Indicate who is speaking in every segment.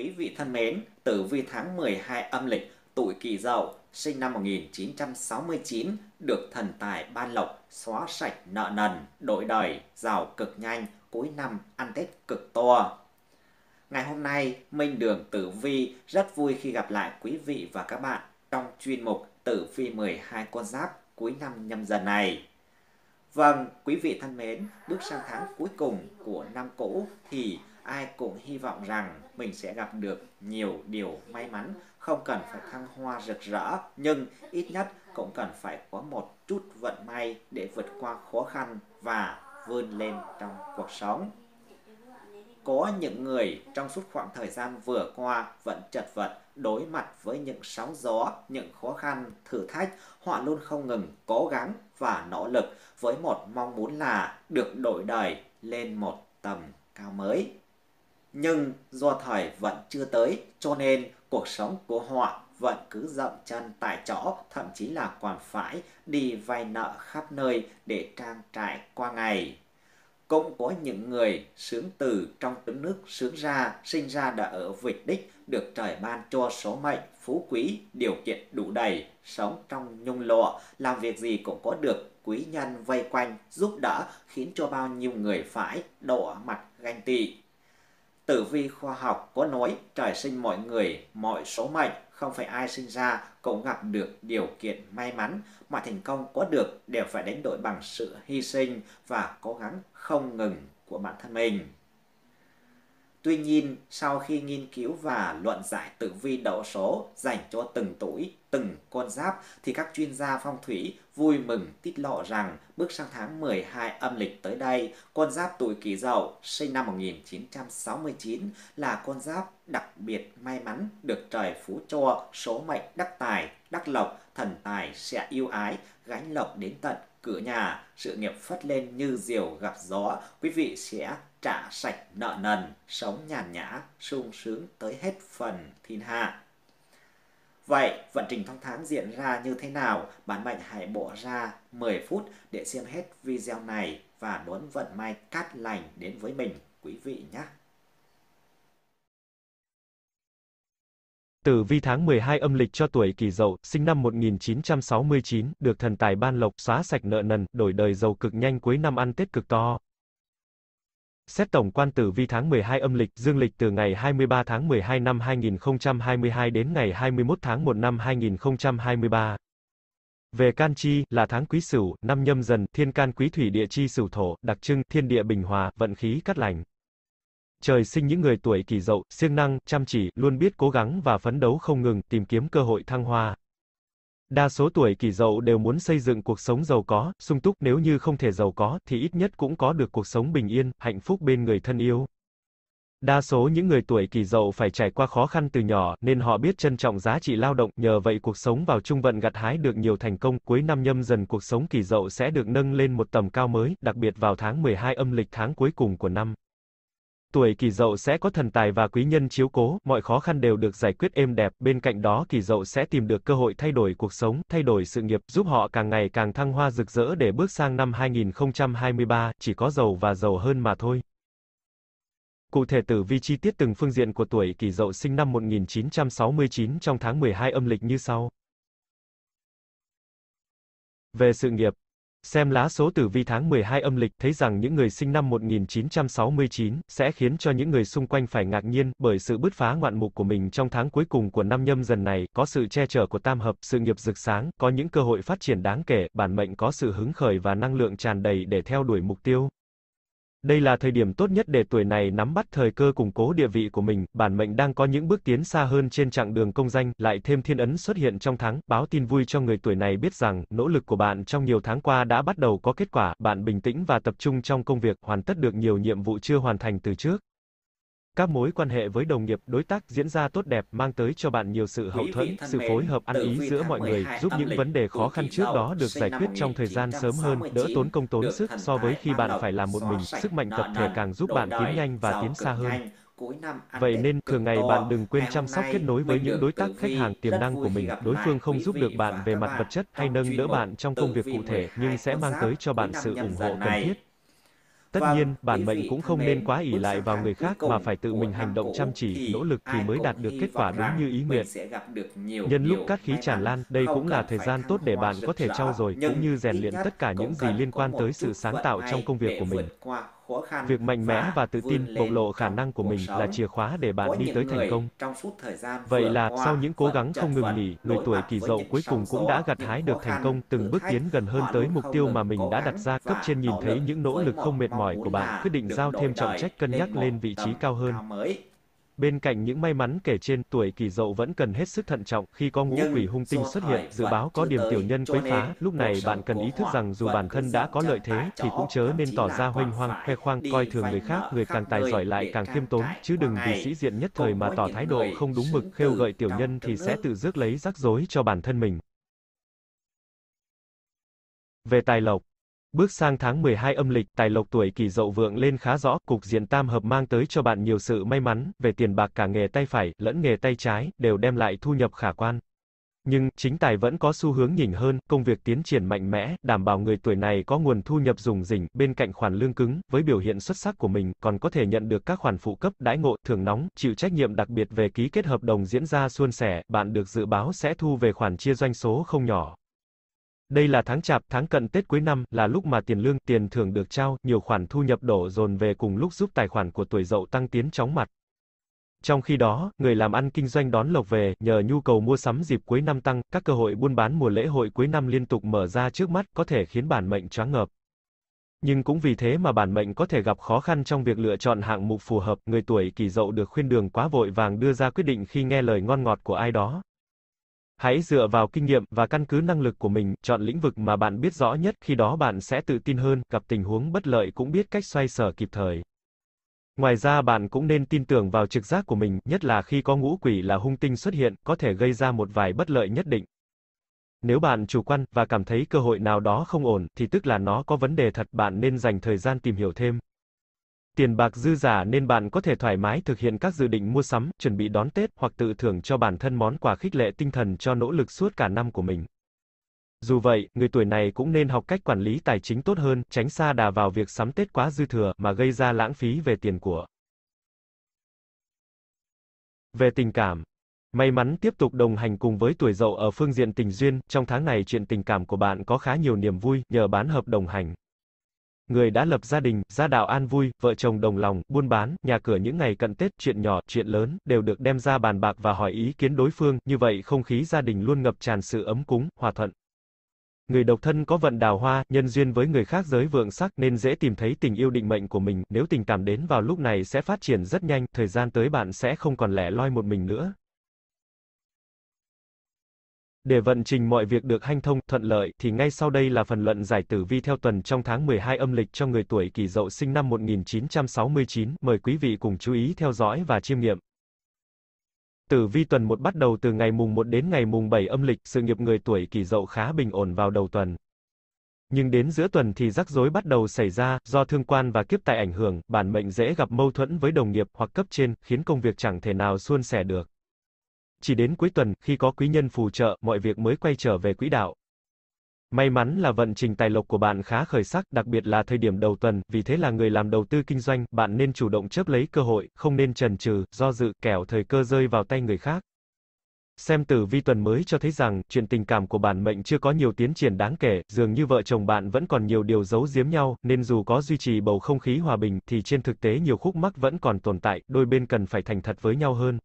Speaker 1: Quý vị thân mến, tử vi tháng 12 âm lịch, tuổi Kỷ Dậu, sinh năm 1969, được thần tài ban lộc, xóa sạch nợ nần, đổi đời, giàu cực nhanh, cuối năm ăn Tết cực to. Ngày hôm nay, Minh Đường Tử Vi rất vui khi gặp lại quý vị và các bạn trong chuyên mục Tử Vi 12 con giáp cuối năm nhâm dần này. Vâng, quý vị thân mến, bước sang tháng cuối cùng của năm cũ thì ai cũng hy vọng rằng mình sẽ gặp được nhiều điều may mắn, không cần phải thăng hoa rực rỡ, nhưng ít nhất cũng cần phải có một chút vận may để vượt qua khó khăn và vươn lên trong cuộc sống. Có những người trong suốt khoảng thời gian vừa qua vẫn chật vật đối mặt với những sóng gió, những khó khăn, thử thách, họ luôn không ngừng cố gắng và nỗ lực với một mong muốn là được đổi đời lên một tầm cao mới nhưng do thời vẫn chưa tới cho nên cuộc sống của họ vẫn cứ dậm chân tại chỗ thậm chí là còn phải đi vay nợ khắp nơi để trang trải qua ngày cũng có những người sướng từ trong trứng nước sướng ra sinh ra đã ở vịt đích được trời ban cho số mệnh phú quý điều kiện đủ đầy sống trong nhung lụa làm việc gì cũng có được quý nhân vây quanh giúp đỡ khiến cho bao nhiêu người phải đổ mặt ganh tị Tử vi khoa học có nói trời sinh mọi người, mọi số mệnh, không phải ai sinh ra cũng gặp được điều kiện may mắn mọi thành công có được đều phải đánh đổi bằng sự hy sinh và cố gắng không ngừng của bản thân mình. Tuy nhiên, sau khi nghiên cứu và luận giải tử vi đậu số dành cho từng tuổi, từng con giáp, thì các chuyên gia phong thủy vui mừng tiết lộ rằng bước sang tháng 12 âm lịch tới đây, con giáp tuổi kỷ dậu sinh năm 1969 là con giáp đặc biệt may mắn được trời phú cho số mệnh đắc tài, đắc lộc, thần tài sẽ yêu ái, gánh lộc đến tận cửa nhà, sự nghiệp phất lên như diều gặp gió, quý vị sẽ trả sạch nợ nần, sống nhàn nhã, sung sướng tới hết phần thiên hạ. Vậy, vận trình thông tháng diễn ra như thế nào? Bạn mệnh hãy bỏ ra 10 phút để xem hết video này và đón vận may cát lành đến với mình, quý vị nhé.
Speaker 2: Tử vi tháng 12 âm lịch cho tuổi kỷ dậu, sinh năm 1969, được thần tài ban lộc, xóa sạch nợ nần, đổi đời giàu cực nhanh cuối năm ăn Tết cực to. Xét tổng quan tử vi tháng 12 âm lịch, dương lịch từ ngày 23 tháng 12 năm 2022 đến ngày 21 tháng 1 năm 2023. Về can chi, là tháng quý sửu, năm nhâm dần, thiên can quý thủy địa chi sửu thổ, đặc trưng, thiên địa bình hòa, vận khí cát lành trời sinh những người tuổi kỷ dậu, siêng năng, chăm chỉ, luôn biết cố gắng và phấn đấu không ngừng, tìm kiếm cơ hội thăng hoa. Đa số tuổi kỷ dậu đều muốn xây dựng cuộc sống giàu có, sung túc, nếu như không thể giàu có, thì ít nhất cũng có được cuộc sống bình yên, hạnh phúc bên người thân yêu. Đa số những người tuổi kỷ dậu phải trải qua khó khăn từ nhỏ, nên họ biết trân trọng giá trị lao động, nhờ vậy cuộc sống vào trung vận gặt hái được nhiều thành công, cuối năm nhâm dần cuộc sống kỷ dậu sẽ được nâng lên một tầm cao mới, đặc biệt vào tháng 12 âm lịch tháng cuối cùng của năm tuổi kỳ dậu sẽ có thần tài và quý nhân chiếu cố, mọi khó khăn đều được giải quyết êm đẹp, bên cạnh đó kỳ dậu sẽ tìm được cơ hội thay đổi cuộc sống, thay đổi sự nghiệp, giúp họ càng ngày càng thăng hoa rực rỡ để bước sang năm 2023, chỉ có giàu và giàu hơn mà thôi. Cụ thể tử vi chi tiết từng phương diện của tuổi kỷ dậu sinh năm 1969 trong tháng 12 âm lịch như sau. Về sự nghiệp, xem lá số tử vi tháng 12 âm lịch, thấy rằng những người sinh năm 1969 sẽ khiến cho những người xung quanh phải ngạc nhiên bởi sự bứt phá ngoạn mục của mình trong tháng cuối cùng của năm nhâm dần này, có sự che chở của tam hợp, sự nghiệp rực sáng, có những cơ hội phát triển đáng kể, bản mệnh có sự hứng khởi và năng lượng tràn đầy để theo đuổi mục tiêu. Đây là thời điểm tốt nhất để tuổi này nắm bắt thời cơ củng cố địa vị của mình, bản mệnh đang có những bước tiến xa hơn trên chặng đường công danh, lại thêm thiên ấn xuất hiện trong tháng, báo tin vui cho người tuổi này biết rằng, nỗ lực của bạn trong nhiều tháng qua đã bắt đầu có kết quả, bạn bình tĩnh và tập trung trong công việc, hoàn tất được nhiều nhiệm vụ chưa hoàn thành từ trước. Các mối quan hệ với đồng nghiệp, đối tác diễn ra tốt đẹp mang tới cho bạn nhiều sự hậu thuẫn, sự phối hợp ăn ý giữa mọi người, giúp những vấn đề khó khăn trước đó được giải quyết trong thời gian sớm hơn, đỡ tốn công tốn sức so với khi bạn phải làm một mình, sức mạnh tập thể càng giúp bạn tiến nhanh và tiến xa hơn. Vậy nên, thường ngày bạn đừng quên chăm sóc kết nối với những đối tác khách hàng tiềm năng của mình. Đối phương không giúp được bạn về mặt vật chất hay nâng đỡ bạn trong công việc cụ thể, nhưng sẽ mang tới cho bạn sự ủng hộ cần thiết. Tất vâng, nhiên, bản mệnh cũng không nên quá ỷ lại vào người khác mà phải tự mình hành động chăm chỉ, nỗ lực thì mới đạt được kết quả đúng như ý
Speaker 1: nguyện. Nhân lúc các khí tràn lan, đây cũng là thời gian tốt để bạn có thể trau dồi cũng như rèn luyện tất cả những gì liên quan tới sự sáng tạo trong công việc của mình. Việc mạnh mẽ và tự tin bộc lộ
Speaker 2: khả năng của mình là chìa khóa để bạn đi tới thành công.
Speaker 1: Vậy là sau những
Speaker 2: cố gắng không ngừng nghỉ, người tuổi kỳ Dậu cuối cùng cũng đã gặt hái được thành công, từng bước tiến gần hơn tới mục tiêu mà mình đã đặt ra. Cấp trên nhìn thấy những nỗ lực không mệt mỏi của bạn, quyết định giao thêm trọng trách cân nhắc lên vị trí cao hơn. Bên cạnh những may mắn kể trên, tuổi kỷ dậu vẫn cần hết sức thận trọng khi có ngũ Nhưng quỷ hung tinh xuất hiện, dự báo có điểm tiểu nhân quấy phá, lúc này bạn cần ý thức rằng dù bản thân đã có lợi thế thì cũng chớ nên tỏ ra hoành hoang, khoe khoang, coi thường người khác, người càng tài giỏi lại càng khiêm tốn, chứ đừng vì sĩ diện nhất thời mà tỏ thái độ không đúng mực, khêu gợi tiểu nhân thì sẽ tự rước lấy rắc rối cho bản thân mình. Về tài lộc Bước sang tháng 12 âm lịch, tài lộc tuổi kỷ dậu vượng lên khá rõ, cục diện tam hợp mang tới cho bạn nhiều sự may mắn, về tiền bạc cả nghề tay phải, lẫn nghề tay trái, đều đem lại thu nhập khả quan. Nhưng, chính tài vẫn có xu hướng nhỉnh hơn, công việc tiến triển mạnh mẽ, đảm bảo người tuổi này có nguồn thu nhập dùng rỉnh, bên cạnh khoản lương cứng, với biểu hiện xuất sắc của mình, còn có thể nhận được các khoản phụ cấp, đãi ngộ, thưởng nóng, chịu trách nhiệm đặc biệt về ký kết hợp đồng diễn ra suôn sẻ, bạn được dự báo sẽ thu về khoản chia doanh số không nhỏ. Đây là tháng chạp, tháng cận Tết cuối năm, là lúc mà tiền lương, tiền thưởng được trao, nhiều khoản thu nhập đổ dồn về cùng lúc giúp tài khoản của tuổi dậu tăng tiến chóng mặt. Trong khi đó, người làm ăn kinh doanh đón lộc về, nhờ nhu cầu mua sắm dịp cuối năm tăng, các cơ hội buôn bán mùa lễ hội cuối năm liên tục mở ra trước mắt, có thể khiến bản mệnh choáng ngợp. Nhưng cũng vì thế mà bản mệnh có thể gặp khó khăn trong việc lựa chọn hạng mục phù hợp, người tuổi kỷ dậu được khuyên đường quá vội vàng đưa ra quyết định khi nghe lời ngon ngọt của ai đó, Hãy dựa vào kinh nghiệm và căn cứ năng lực của mình, chọn lĩnh vực mà bạn biết rõ nhất, khi đó bạn sẽ tự tin hơn, gặp tình huống bất lợi cũng biết cách xoay sở kịp thời. Ngoài ra bạn cũng nên tin tưởng vào trực giác của mình, nhất là khi có ngũ quỷ là hung tinh xuất hiện, có thể gây ra một vài bất lợi nhất định. Nếu bạn chủ quan và cảm thấy cơ hội nào đó không ổn thì tức là nó có vấn đề thật, bạn nên dành thời gian tìm hiểu thêm tiền bạc dư giả nên bạn có thể thoải mái thực hiện các dự định mua sắm, chuẩn bị đón Tết hoặc tự thưởng cho bản thân món quà khích lệ tinh thần cho nỗ lực suốt cả năm của mình. Dù vậy, người tuổi này cũng nên học cách quản lý tài chính tốt hơn, tránh xa đà vào việc sắm Tết quá dư thừa mà gây ra lãng phí về tiền của. Về tình cảm, May mắn tiếp tục đồng hành cùng với tuổi dậu ở phương diện tình duyên, trong tháng này chuyện tình cảm của bạn có khá nhiều niềm vui nhờ bán hợp đồng hành người đã lập gia đình, gia đạo an vui, vợ chồng đồng lòng, buôn bán, nhà cửa những ngày cận Tết, chuyện nhỏ, chuyện lớn, đều được đem ra bàn bạc và hỏi ý kiến đối phương, như vậy không khí gia đình luôn ngập tràn sự ấm cúng, hòa thuận. Người độc thân có vận đào hoa, nhân duyên với người khác giới vượng sắc nên dễ tìm thấy tình yêu định mệnh của mình, nếu tình cảm đến vào lúc này sẽ phát triển rất nhanh, thời gian tới bạn sẽ không còn lẻ loi một mình nữa, để vận trình mọi việc được hanh thông, thuận lợi, thì ngay sau đây là phần luận giải tử vi theo tuần trong tháng 12 âm lịch cho người tuổi kỷ dậu sinh năm 1969. Mời quý vị cùng chú ý theo dõi và chiêm nghiệm. Tử vi tuần 1 bắt đầu từ ngày mùng 1 đến ngày mùng 7 âm lịch, sự nghiệp người tuổi kỷ dậu khá bình ổn vào đầu tuần. Nhưng đến giữa tuần thì rắc rối bắt đầu xảy ra, do thương quan và kiếp tài ảnh hưởng, bản mệnh dễ gặp mâu thuẫn với đồng nghiệp hoặc cấp trên, khiến công việc chẳng thể nào suôn sẻ được. Chỉ đến cuối tuần, khi có quý nhân phù trợ, mọi việc mới quay trở về quỹ đạo. May mắn là vận trình tài lộc của bạn khá khởi sắc, đặc biệt là thời điểm đầu tuần, vì thế là người làm đầu tư kinh doanh, bạn nên chủ động chớp lấy cơ hội, không nên chần chừ, do dự, kẻo thời cơ rơi vào tay người khác. Xem tử vi tuần mới cho thấy rằng, chuyện tình cảm của bản mệnh chưa có nhiều tiến triển đáng kể, dường như vợ chồng bạn vẫn còn nhiều điều giấu giếm nhau, nên dù có duy trì bầu không khí hòa bình, thì trên thực tế nhiều khúc mắc vẫn còn tồn tại, đôi bên cần phải thành thật với nhau hơn.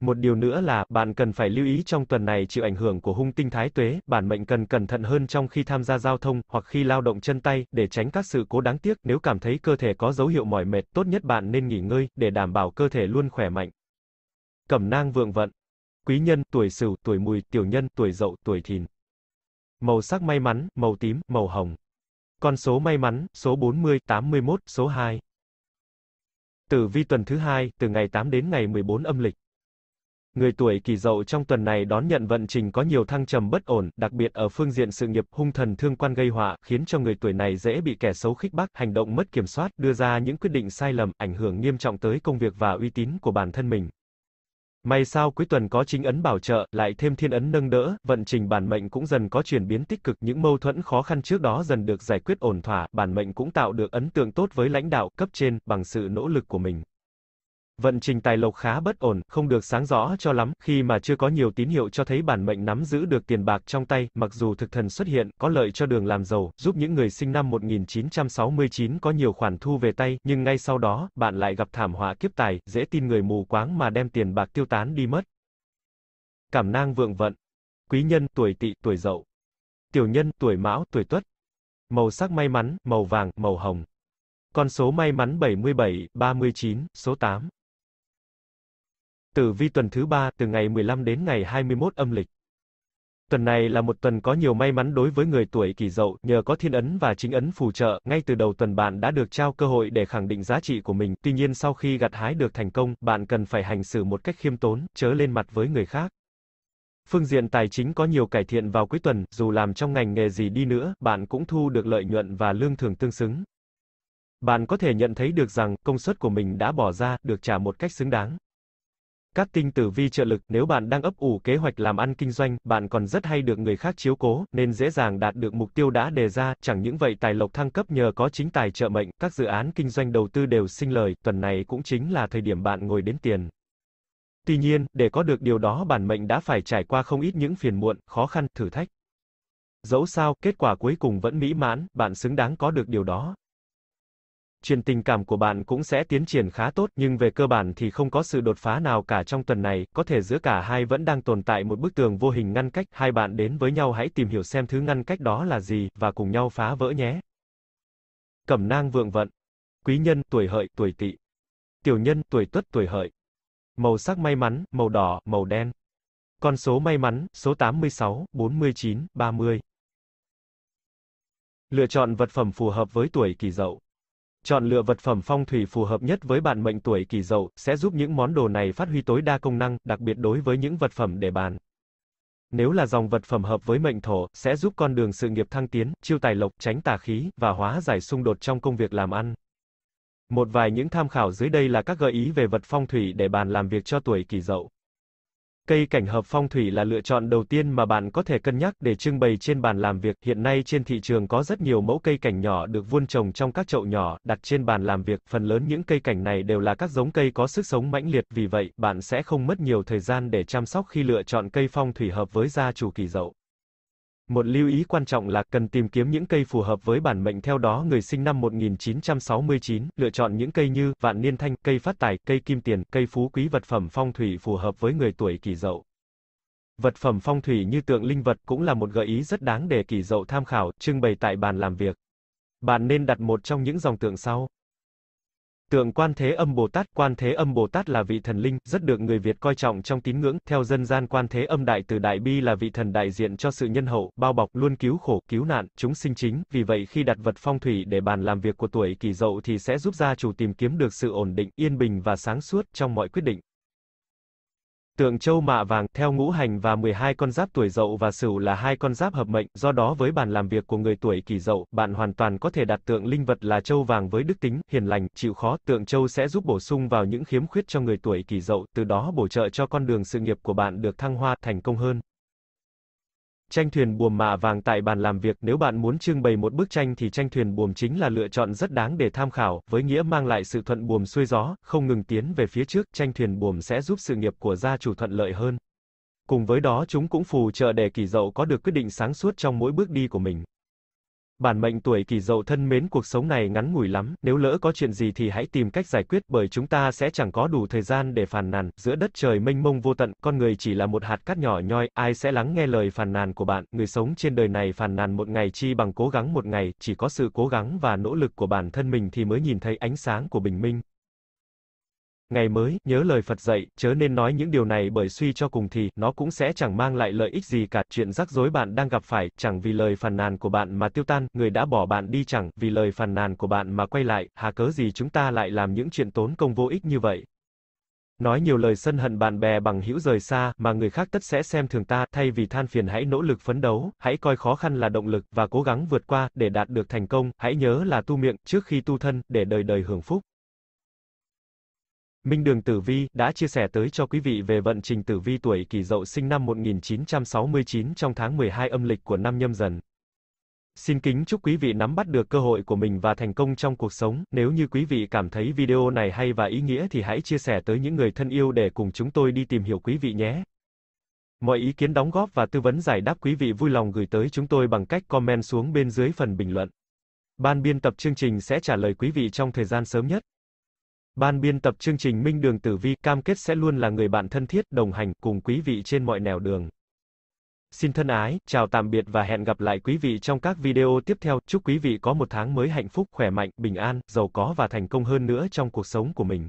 Speaker 2: Một điều nữa là, bạn cần phải lưu ý trong tuần này chịu ảnh hưởng của hung tinh thái tuế, bản mệnh cần cẩn thận hơn trong khi tham gia giao thông, hoặc khi lao động chân tay, để tránh các sự cố đáng tiếc, nếu cảm thấy cơ thể có dấu hiệu mỏi mệt, tốt nhất bạn nên nghỉ ngơi, để đảm bảo cơ thể luôn khỏe mạnh. Cẩm nang vượng vận. Quý nhân, tuổi sửu, tuổi mùi, tiểu nhân, tuổi dậu, tuổi thìn. Màu sắc may mắn, màu tím, màu hồng. Con số may mắn, số 40, 81, số 2. Tử vi tuần thứ hai, từ ngày 8 đến ngày 14 âm lịch. Người tuổi kỷ dậu trong tuần này đón nhận vận trình có nhiều thăng trầm bất ổn, đặc biệt ở phương diện sự nghiệp, hung thần thương quan gây họa, khiến cho người tuổi này dễ bị kẻ xấu khích bác, hành động mất kiểm soát, đưa ra những quyết định sai lầm, ảnh hưởng nghiêm trọng tới công việc và uy tín của bản thân mình. May sao cuối tuần có chính ấn bảo trợ, lại thêm thiên ấn nâng đỡ, vận trình bản mệnh cũng dần có chuyển biến tích cực, những mâu thuẫn khó khăn trước đó dần được giải quyết ổn thỏa, bản mệnh cũng tạo được ấn tượng tốt với lãnh đạo cấp trên bằng sự nỗ lực của mình. Vận trình tài lộc khá bất ổn, không được sáng rõ cho lắm, khi mà chưa có nhiều tín hiệu cho thấy bản mệnh nắm giữ được tiền bạc trong tay, mặc dù thực thần xuất hiện, có lợi cho đường làm giàu, giúp những người sinh năm 1969 có nhiều khoản thu về tay, nhưng ngay sau đó, bạn lại gặp thảm họa kiếp tài, dễ tin người mù quáng mà đem tiền bạc tiêu tán đi mất. Cảm nang vượng vận. Quý nhân, tuổi tỵ, tuổi dậu. Tiểu nhân, tuổi mão, tuổi tuất. Màu sắc may mắn, màu vàng, màu hồng. Con số may mắn 77, 39, số 8. Tử vi tuần thứ 3, từ ngày 15 đến ngày 21 âm lịch. Tuần này là một tuần có nhiều may mắn đối với người tuổi kỷ dậu, nhờ có thiên ấn và chính ấn phù trợ, ngay từ đầu tuần bạn đã được trao cơ hội để khẳng định giá trị của mình, tuy nhiên sau khi gặt hái được thành công, bạn cần phải hành xử một cách khiêm tốn, chớ lên mặt với người khác. Phương diện tài chính có nhiều cải thiện vào cuối tuần, dù làm trong ngành nghề gì đi nữa, bạn cũng thu được lợi nhuận và lương thưởng tương xứng. Bạn có thể nhận thấy được rằng, công suất của mình đã bỏ ra, được trả một cách xứng đáng. Các tinh tử vi trợ lực, nếu bạn đang ấp ủ kế hoạch làm ăn kinh doanh, bạn còn rất hay được người khác chiếu cố, nên dễ dàng đạt được mục tiêu đã đề ra, chẳng những vậy tài lộc thăng cấp nhờ có chính tài trợ mệnh, các dự án kinh doanh đầu tư đều sinh lời, tuần này cũng chính là thời điểm bạn ngồi đến tiền. Tuy nhiên, để có được điều đó bản mệnh đã phải trải qua không ít những phiền muộn, khó khăn, thử thách. Dẫu sao, kết quả cuối cùng vẫn mỹ mãn, bạn xứng đáng có được điều đó chuyện tình cảm của bạn cũng sẽ tiến triển khá tốt, nhưng về cơ bản thì không có sự đột phá nào cả trong tuần này, có thể giữa cả hai vẫn đang tồn tại một bức tường vô hình ngăn cách, hai bạn đến với nhau hãy tìm hiểu xem thứ ngăn cách đó là gì, và cùng nhau phá vỡ nhé. Cẩm nang vượng vận. Quý nhân, tuổi hợi, tuổi tỵ. Tiểu nhân, tuổi tuất, tuổi hợi. Màu sắc may mắn, màu đỏ, màu đen. Con số may mắn, số 86, 49, 30. Lựa chọn vật phẩm phù hợp với tuổi kỷ dậu. Chọn lựa vật phẩm phong thủy phù hợp nhất với bạn mệnh tuổi kỷ dậu, sẽ giúp những món đồ này phát huy tối đa công năng, đặc biệt đối với những vật phẩm để bàn. Nếu là dòng vật phẩm hợp với mệnh thổ, sẽ giúp con đường sự nghiệp thăng tiến, chiêu tài lộc, tránh tà khí, và hóa giải xung đột trong công việc làm ăn. Một vài những tham khảo dưới đây là các gợi ý về vật phong thủy để bàn làm việc cho tuổi kỷ dậu. Cây cảnh hợp phong thủy là lựa chọn đầu tiên mà bạn có thể cân nhắc để trưng bày trên bàn làm việc. Hiện nay trên thị trường có rất nhiều mẫu cây cảnh nhỏ được vuông trồng trong các chậu nhỏ, đặt trên bàn làm việc. Phần lớn những cây cảnh này đều là các giống cây có sức sống mãnh liệt, vì vậy, bạn sẽ không mất nhiều thời gian để chăm sóc khi lựa chọn cây phong thủy hợp với gia chủ kỳ dậu. Một lưu ý quan trọng là cần tìm kiếm những cây phù hợp với bản mệnh theo đó người sinh năm 1969, lựa chọn những cây như vạn niên thanh, cây phát tài, cây kim tiền, cây phú quý vật phẩm phong thủy phù hợp với người tuổi kỷ dậu. Vật phẩm phong thủy như tượng linh vật cũng là một gợi ý rất đáng để kỷ dậu tham khảo, trưng bày tại bàn làm việc. Bạn nên đặt một trong những dòng tượng sau. Tượng Quan Thế Âm Bồ Tát Quan Thế Âm Bồ Tát là vị thần linh, rất được người Việt coi trọng trong tín ngưỡng, theo dân gian Quan Thế Âm Đại từ Đại Bi là vị thần đại diện cho sự nhân hậu, bao bọc, luôn cứu khổ, cứu nạn, chúng sinh chính, vì vậy khi đặt vật phong thủy để bàn làm việc của tuổi kỷ dậu thì sẽ giúp gia chủ tìm kiếm được sự ổn định, yên bình và sáng suốt trong mọi quyết định. Tượng châu mạ vàng, theo ngũ hành và 12 con giáp tuổi dậu và sửu là hai con giáp hợp mệnh, do đó với bàn làm việc của người tuổi kỷ dậu, bạn hoàn toàn có thể đặt tượng linh vật là châu vàng với đức tính, hiền lành, chịu khó, tượng châu sẽ giúp bổ sung vào những khiếm khuyết cho người tuổi kỷ dậu, từ đó bổ trợ cho con đường sự nghiệp của bạn được thăng hoa, thành công hơn. Tranh thuyền buồm mạ vàng tại bàn làm việc, nếu bạn muốn trưng bày một bức tranh thì tranh thuyền buồm chính là lựa chọn rất đáng để tham khảo, với nghĩa mang lại sự thuận buồm xuôi gió, không ngừng tiến về phía trước, tranh thuyền buồm sẽ giúp sự nghiệp của gia chủ thuận lợi hơn. Cùng với đó chúng cũng phù trợ để kỳ dậu có được quyết định sáng suốt trong mỗi bước đi của mình. Bản mệnh tuổi kỷ dậu thân mến cuộc sống này ngắn ngủi lắm, nếu lỡ có chuyện gì thì hãy tìm cách giải quyết bởi chúng ta sẽ chẳng có đủ thời gian để phàn nàn, giữa đất trời mênh mông vô tận, con người chỉ là một hạt cát nhỏ nhoi, ai sẽ lắng nghe lời phàn nàn của bạn, người sống trên đời này phàn nàn một ngày chi bằng cố gắng một ngày, chỉ có sự cố gắng và nỗ lực của bản thân mình thì mới nhìn thấy ánh sáng của bình minh. Ngày mới, nhớ lời Phật dạy, chớ nên nói những điều này bởi suy cho cùng thì, nó cũng sẽ chẳng mang lại lợi ích gì cả. Chuyện rắc rối bạn đang gặp phải, chẳng vì lời phàn nàn của bạn mà tiêu tan, người đã bỏ bạn đi chẳng vì lời phàn nàn của bạn mà quay lại, hà cớ gì chúng ta lại làm những chuyện tốn công vô ích như vậy. Nói nhiều lời sân hận bạn bè bằng hữu rời xa, mà người khác tất sẽ xem thường ta, thay vì than phiền hãy nỗ lực phấn đấu, hãy coi khó khăn là động lực, và cố gắng vượt qua, để đạt được thành công, hãy nhớ là tu miệng, trước khi tu thân, để đời đời hưởng phúc. Minh Đường Tử Vi đã chia sẻ tới cho quý vị về vận trình Tử Vi tuổi Kỷ Dậu sinh năm 1969 trong tháng 12 âm lịch của năm nhâm dần. Xin kính chúc quý vị nắm bắt được cơ hội của mình và thành công trong cuộc sống. Nếu như quý vị cảm thấy video này hay và ý nghĩa thì hãy chia sẻ tới những người thân yêu để cùng chúng tôi đi tìm hiểu quý vị nhé. Mọi ý kiến đóng góp và tư vấn giải đáp quý vị vui lòng gửi tới chúng tôi bằng cách comment xuống bên dưới phần bình luận. Ban biên tập chương trình sẽ trả lời quý vị trong thời gian sớm nhất. Ban biên tập chương trình Minh Đường Tử Vi cam kết sẽ luôn là người bạn thân thiết, đồng hành cùng quý vị trên mọi nẻo đường. Xin thân ái, chào tạm biệt và hẹn gặp lại quý vị trong các video tiếp theo. Chúc quý vị có một tháng mới hạnh phúc, khỏe mạnh, bình an, giàu có và thành công hơn nữa trong cuộc sống của mình.